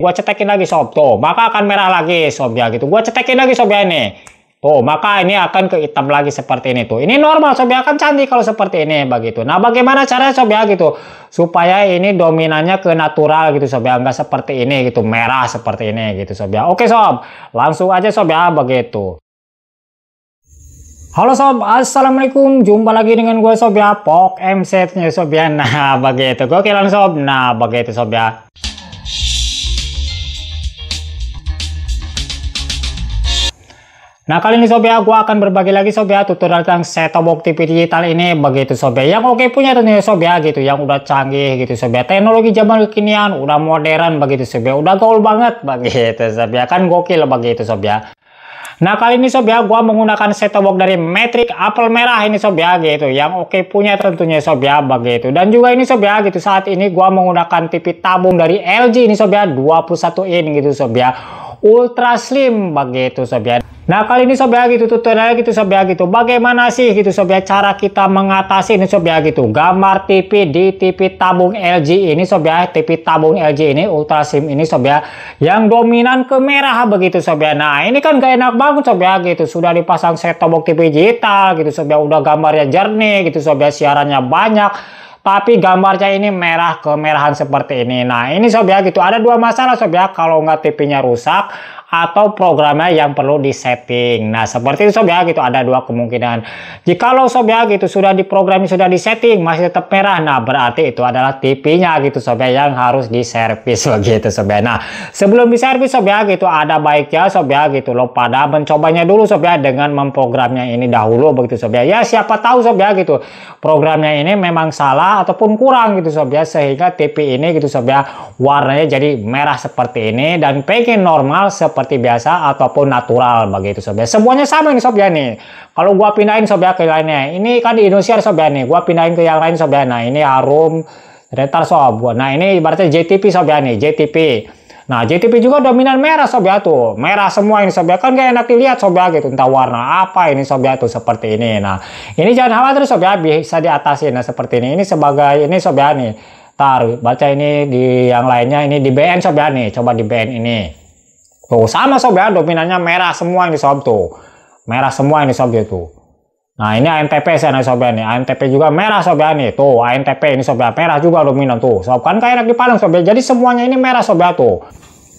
Gua cetekin lagi sob, tuh, maka akan merah lagi sob ya gitu. Gua cetekin lagi sob ya ini. Tuh, maka ini akan ke hitam lagi seperti ini tuh. Ini normal sob ya, kan cantik kalau seperti ini begitu. Nah, bagaimana caranya sob ya gitu supaya ini dominannya ke natural gitu sob ya, enggak seperti ini gitu, merah seperti ini gitu sob ya. Oke sob, langsung aja sob ya begitu. Halo sob, assalamualaikum. Jumpa lagi dengan gue sob ya, Pok M nya sob ya. Nah, begitu. Oke langsung sob. Nah, begitu sob ya. Nah kali ini sobat ya, gue akan berbagi lagi sobat ya tutorial tentang set-top box TV digital ini begitu sobat yang oke punya tentunya sobat ya gitu yang udah canggih gitu sobat teknologi zaman kekinian udah modern begitu sobat udah gaul banget begitu sobat ya kan gokil begitu sobat ya. Nah kali ini sob ya gue menggunakan set box dari metric Apple merah ini sob ya gitu yang oke punya tentunya sob ya begitu dan juga ini sob ya gitu saat ini gue menggunakan TV tabung dari LG ini sob ya 21 in gitu sob ya ultra slim begitu sob ya Nah kali ini ya gitu tutorial gitu ya gitu bagaimana sih gitu ya cara kita mengatasi ini ya gitu gambar TV di TV tabung LG ini ya TV tabung LG ini Ultra SIM ini ya yang dominan ke merah begitu ya nah ini kan gak enak banget ya gitu sudah dipasang set box TV digital gitu ya udah gambarnya jernih gitu ya siarannya banyak tapi gambarnya ini merah kemerahan seperti ini. Nah, ini sob ya gitu. Ada dua masalah sob ya. Kalau nggak TV-nya rusak atau programnya yang perlu disetting. Nah, seperti itu sob ya, gitu ada dua kemungkinan. Jikalau sob ya, gitu sudah diprogram, sudah disetting, masih tetap merah, nah berarti itu adalah TV-nya gitu sob ya, yang harus diservis begitu sob ya. Nah, sebelum diservis sob ya, gitu ada baiknya sob ya, gitu lo pada mencobanya dulu sob ya dengan memprogramnya ini dahulu begitu sob ya. Ya siapa tahu sob ya, gitu programnya ini memang salah ataupun kurang gitu sob ya, sehingga TV ini gitu sob ya warnanya jadi merah seperti ini dan pengen normal seperti seperti biasa ataupun natural begitu sob ya. Semuanya sama nih sob ya nih. Kalau gua pindahin sob ya ke lainnya. Ini kan di Indonesia sob ya nih. Gua pindahin ke yang lain sob ya. Nah, ini harum retar sob. Nah, ini ibaratnya JTP sob ya nih, JTP. Nah, JTP juga dominan merah sob ya tuh. Merah semua ini sob ya. Kan gak enak dilihat sob ya gitu. Entah warna apa ini sob ya tuh seperti ini. Nah, ini jangan khawatir sob ya. Bisa diatasi. Nah, seperti ini. Ini sebagai, ini sob ya nih. Tar, baca ini di yang lainnya. Ini di BN sob ya nih. Coba di BN ini. Tuh oh, sama sob ya, dominannya merah semua ini sob tuh. Merah semua ini sob gitu Nah ini ANTP saya nih sob ya nih. ANTP juga merah sob ya nih. Tuh ANTP ini sob ya merah juga dominan tuh. Sob kan kayak enak di sob ya. Jadi semuanya ini merah sob ya tuh.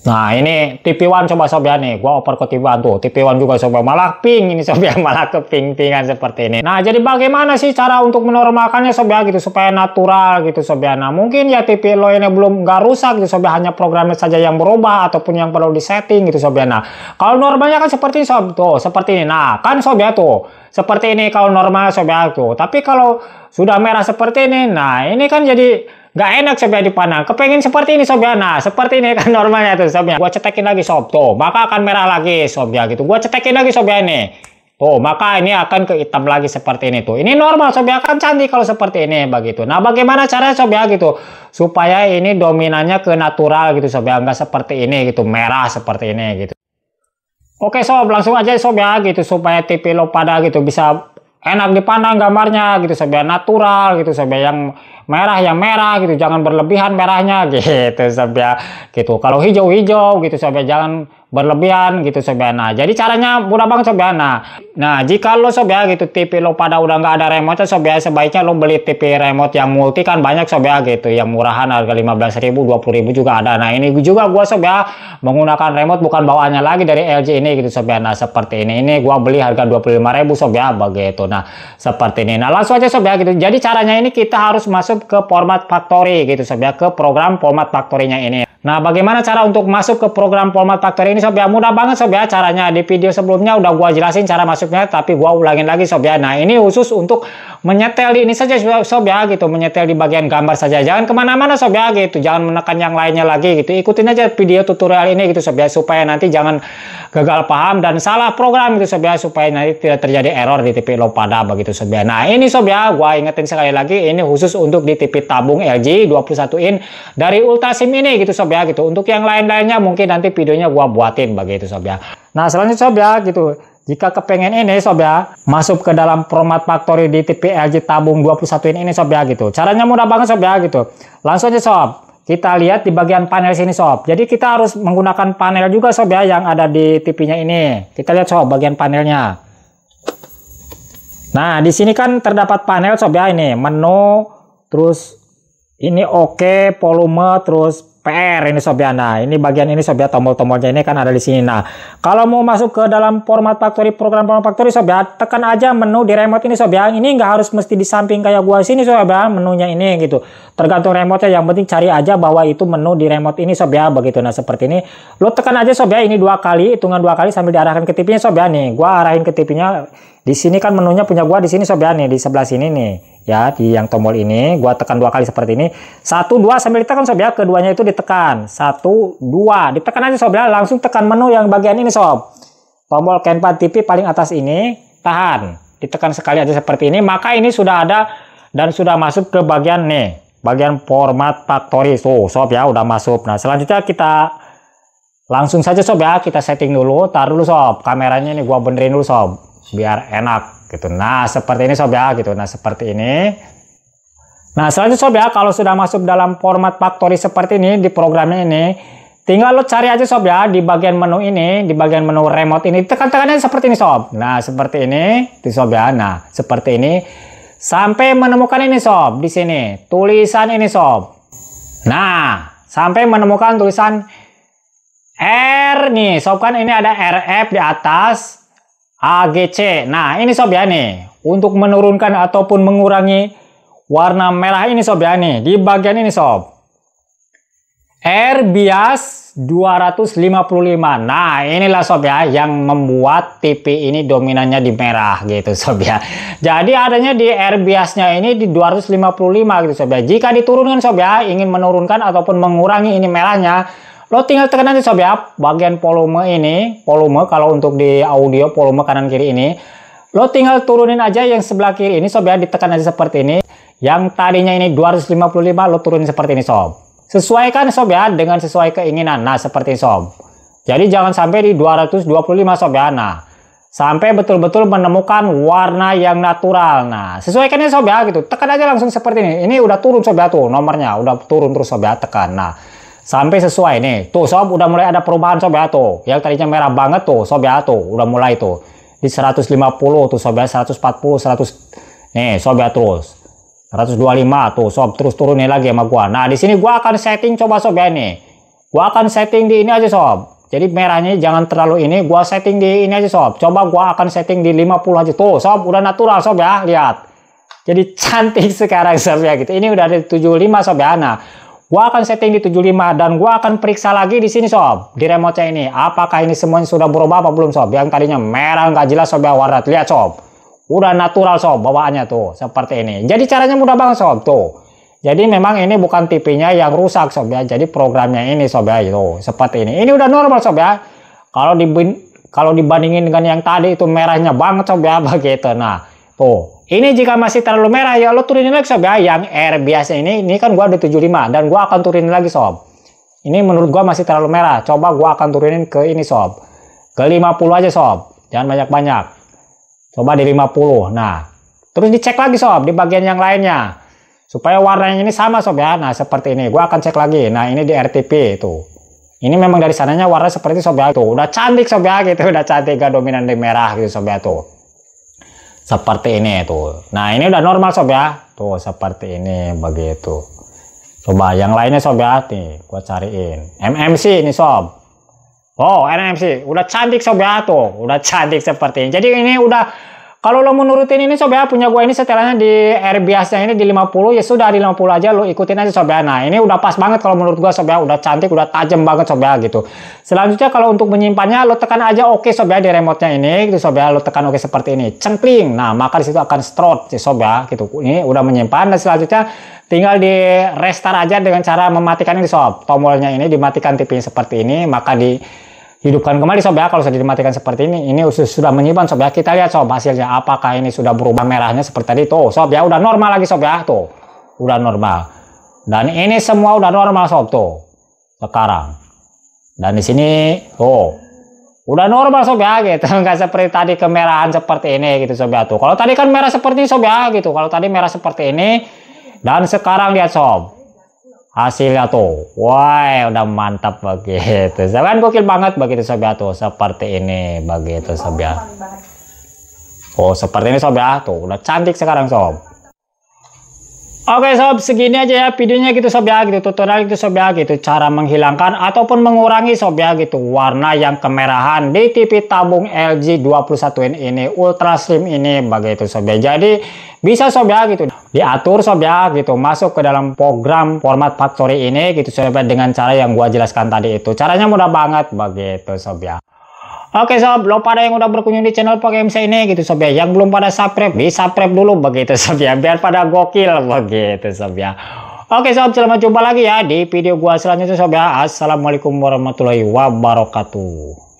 Nah ini tp one coba sob ya nih, gua oper ke TP1 tuh, TV one juga sob malah ping ini sob ya, malah ke ping-pingan seperti ini. Nah jadi bagaimana sih cara untuk menormalkannya sob ya gitu, supaya natural gitu sob ya. Nah mungkin ya TP lo ini belum nggak rusak gitu sob ya, hanya programnya saja yang berubah ataupun yang perlu disetting gitu sob ya. Nah kalau normalnya kan seperti ini sob, tuh seperti ini. Nah kan sob ya tuh, seperti ini kalau normal sob ya tuh. Tapi kalau sudah merah seperti ini, nah ini kan jadi Nggak enak ya dipandang. Kepengen seperti ini ya Nah, seperti ini kan normalnya tuh sob ya Gua cetekin lagi sob. Tuh, maka akan merah lagi ya gitu. Gua cetekin lagi ya ini, Tuh, maka ini akan ke hitam lagi seperti ini tuh. Ini normal sob ya kan cantik kalau seperti ini begitu. Nah, bagaimana cara ya gitu supaya ini dominannya ke natural gitu sob ya nggak seperti ini gitu, merah seperti ini gitu. Oke sob, langsung aja sob ya gitu supaya TV lo pada gitu bisa enak dipandang gambarnya gitu sebagai natural gitu sebagai yang merah yang merah gitu jangan berlebihan merahnya gitu sebagai gitu kalau hijau hijau gitu sebagai jangan berlebihan gitu sobiana jadi caranya mudah banget sobiana Nah, nah jika lo sobya gitu TV lo pada udah nggak ada remote sobya sebaiknya lo beli TV remote yang multi kan banyak sobya gitu, yang murahan harga 15.000, 20.000 juga ada. Nah, ini juga gua sobya menggunakan remote bukan bawaannya lagi dari LG ini gitu sobiana Nah, seperti ini ini gua beli harga 25.000 sobya begitu. Nah, seperti ini. Nah, langsung aja sobya gitu. Jadi caranya ini kita harus masuk ke format factory gitu sobya ke program format factory-nya ini. Nah, bagaimana cara untuk masuk ke program format factory ini sob ya? Mudah banget sob ya caranya. Di video sebelumnya udah gua jelasin cara masuknya, tapi gua ulangin lagi sob ya. Nah, ini khusus untuk menyetel di ini saja sob ya gitu menyetel di bagian gambar saja jangan kemana-mana sob ya gitu jangan menekan yang lainnya lagi gitu ikutin aja video tutorial ini gitu sob ya supaya nanti jangan gagal paham dan salah program gitu sob ya supaya nanti tidak terjadi error di TV lo pada begitu sob ya nah ini sob ya gua ingetin sekali lagi ini khusus untuk di TV tabung LG 21 in dari ultasim ini gitu sob ya gitu untuk yang lain-lainnya mungkin nanti videonya gua buatin begitu sob ya nah selanjutnya sob ya gitu jika kepengen ini sob ya, masuk ke dalam format factory di TPLG LG tabung 21 ini sob ya gitu. Caranya mudah banget sob ya gitu. Langsung aja sob kita lihat di bagian panel sini sob. Jadi kita harus menggunakan panel juga sob ya yang ada di TV-nya ini. Kita lihat sob bagian panelnya. Nah, di sini kan terdapat panel sob ya ini, menu terus ini oke, okay, volume terus PR ini Sobiana, ini bagian ini sob ya, tombol-tombolnya ini kan ada di sini. Nah, kalau mau masuk ke dalam format factory program format factory sob tekan aja menu di remote ini sob Ini nggak harus mesti di samping kayak gua sini sob menunya ini gitu. Tergantung remote ya. yang penting cari aja bahwa itu menu di remote ini sob begitu. Nah, seperti ini. Lo tekan aja sob ini dua kali, hitungan dua kali sambil diarahkan ke TV-nya sob Nih, gua arahin ke TV-nya di sini kan menunya punya gua di sini sob ya nih di sebelah sini nih ya di yang tombol ini gua tekan dua kali seperti ini. Satu dua sambil ditekan sob ya keduanya itu ditekan. Satu dua ditekan aja sob ya langsung tekan menu yang bagian ini sob. Tombol Kenpan TV paling atas ini tahan ditekan sekali aja seperti ini maka ini sudah ada dan sudah masuk ke bagian nih bagian format factory tuh sob ya udah masuk. Nah selanjutnya kita langsung saja sob ya kita setting dulu taruh dulu sob kameranya ini gua benerin dulu sob biar enak gitu. Nah, seperti ini sob ya gitu. Nah, seperti ini. Nah, selanjutnya sob ya kalau sudah masuk dalam format factory seperti ini di programnya ini, tinggal lo cari aja sob ya di bagian menu ini, di bagian menu remote ini tekan-tekannya seperti ini sob. Nah, seperti ini di sob ya. Nah, seperti ini sampai menemukan ini sob di sini, tulisan ini sob. Nah, sampai menemukan tulisan R nih, sob kan ini ada RF di atas, AGC. Nah, ini sob ya nih. Untuk menurunkan ataupun mengurangi warna merah ini sob ya nih. Di bagian ini sob. Air bias 255. Nah, inilah sob ya yang membuat TV ini dominannya di merah gitu sob ya. Jadi adanya di air biasnya ini di 255 gitu sob ya. Jika diturunkan sob ya, ingin menurunkan ataupun mengurangi ini merahnya Lo tinggal tekan aja sob ya, bagian volume ini, volume kalau untuk di audio volume kanan kiri ini, lo tinggal turunin aja yang sebelah kiri ini sob ya ditekan aja seperti ini yang tadinya ini 255 lo turunin seperti ini sob sesuaikan sob ya dengan sesuai keinginan nah seperti ini, sob jadi jangan sampai di 225 sob ya nah sampai betul-betul menemukan warna yang natural nah sesuaikan ya sob ya gitu tekan aja langsung seperti ini ini udah turun sob ya tuh nomornya udah turun terus sob ya tekan nah sampai sesuai nih. Tuh sob udah mulai ada perubahan sob ya tuh. Yang tadinya merah banget tuh sob ya tuh udah mulai tuh. Di 150 tuh sob ya 140 100 nih sob ya terus. 125 tuh sob terus turun nih lagi sama gua. Nah, di sini gua akan setting coba sob ya nih. Gua akan setting di ini aja sob. Jadi merahnya jangan terlalu ini, gua setting di ini aja sob. Coba gua akan setting di 50 aja tuh sob, udah natural sob ya, lihat. Jadi cantik sekarang sob ya gitu. Ini udah ada 75 sob ya. Nah, Gua akan setting di 75 dan gua akan periksa lagi di sini sob, di remote ini. Apakah ini semuanya sudah berubah apa belum sob? Yang tadinya merah nggak jelas sob ya warna. Lihat sob. Udah natural sob bawaannya tuh seperti ini. Jadi caranya mudah banget sob tuh. Jadi memang ini bukan TV-nya yang rusak sob ya. Jadi programnya ini sob ya itu seperti ini. Ini udah normal sob ya. Kalau di kalau dibandingin dengan yang tadi itu merahnya banget sob ya begitu. Nah, tuh ini jika masih terlalu merah ya lo turunin lagi sob ya. Yang R biasa ini, ini kan gua ada 75 dan gua akan turunin lagi sob. Ini menurut gua masih terlalu merah. Coba gua akan turunin ke ini sob. Ke 50 aja sob. Jangan banyak-banyak. Coba di 50. Nah, terus dicek lagi sob di bagian yang lainnya. Supaya warnanya ini sama sob ya. Nah, seperti ini. Gua akan cek lagi. Nah, ini di RTP itu. Ini memang dari sananya warna seperti sob ya. Tuh, udah cantik sob ya gitu. Udah cantik gak dominan di merah gitu sob ya tuh seperti ini tuh. Nah ini udah normal sob ya. Tuh seperti ini begitu. Coba yang lainnya sob ya. Nih gue cariin. MMC ini sob. Oh MMC. Udah cantik sob ya tuh. Udah cantik seperti ini. Jadi ini udah kalau lo menurutin ini sobat ya, punya gue ini setelannya di air biasanya ini di 50 ya sudah di 50 aja lo ikutin aja sobat. Ya. Nah ini udah pas banget kalau menurut gue sobat ya. udah cantik udah tajam banget sobat gitu. Selanjutnya kalau untuk menyimpannya lo tekan aja oke okay, sobat di remotenya ini gitu sobat lo tekan oke okay seperti ini cengkling. Nah maka disitu akan strot ya sobat gitu. Ini udah menyimpan dan selanjutnya tinggal di restart aja dengan cara mematikan ini sob tombolnya ini dimatikan tipinya seperti ini maka di hidupkan kembali sob ya kalau sudah dimatikan seperti ini ini sudah menyimpan sob ya kita lihat sob hasilnya apakah ini sudah berubah merahnya seperti tadi tuh sob ya udah normal lagi sob ya tuh udah normal dan ini semua udah normal sob tuh sekarang dan di sini tuh udah normal sob ya gitu nggak seperti tadi kemerahan seperti ini gitu sob ya tuh kalau tadi kan merah seperti ini sob ya gitu kalau tadi merah seperti ini dan sekarang lihat sob hasilnya tuh wah udah mantap begitu jangan gokil banget begitu sobat tuh seperti ini begitu sobat oh seperti ini sobat tuh udah cantik sekarang sob Oke sob, segini aja ya videonya gitu sob ya gitu tutorial gitu sob ya gitu cara menghilangkan ataupun mengurangi sob ya gitu warna yang kemerahan di TV tabung LG 21 ini ultra slim ini begitu sob ya. Jadi bisa sob ya gitu diatur sob ya gitu masuk ke dalam program format factory ini gitu sob ya dengan cara yang gua jelaskan tadi itu. Caranya mudah banget begitu sob ya. Oke sob, lo pada yang udah berkunjung di channel Pak MC ini gitu sob ya. Yang belum pada subscribe, di subscribe dulu begitu sob ya. Biar pada gokil begitu sob ya. Oke sob, selamat jumpa lagi ya di video gua selanjutnya sob ya. Assalamualaikum warahmatullahi wabarakatuh.